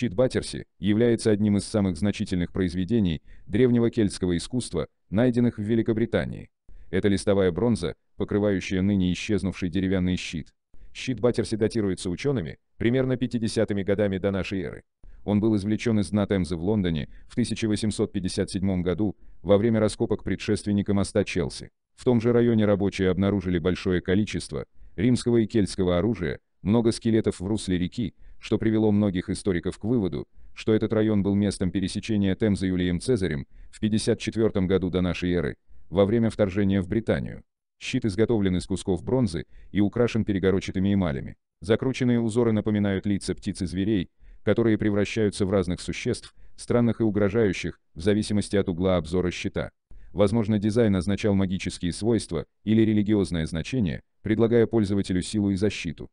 Щит Баттерси является одним из самых значительных произведений древнего кельтского искусства, найденных в Великобритании. Это листовая бронза, покрывающая ныне исчезнувший деревянный щит. Щит Баттерси датируется учеными примерно 50-ми годами до нашей эры. Он был извлечен из дна Темзы в Лондоне в 1857 году во время раскопок предшественника моста Челси. В том же районе рабочие обнаружили большое количество римского и кельтского оружия, много скелетов в русле реки, что привело многих историков к выводу, что этот район был местом пересечения Темзы Юлием Цезарем в 54 году до нашей эры, во время вторжения в Британию. Щит изготовлен из кусков бронзы и украшен перегородчатыми эмалями. Закрученные узоры напоминают лица птиц и зверей, которые превращаются в разных существ, странных и угрожающих, в зависимости от угла обзора щита. Возможно, дизайн означал магические свойства или религиозное значение, предлагая пользователю силу и защиту.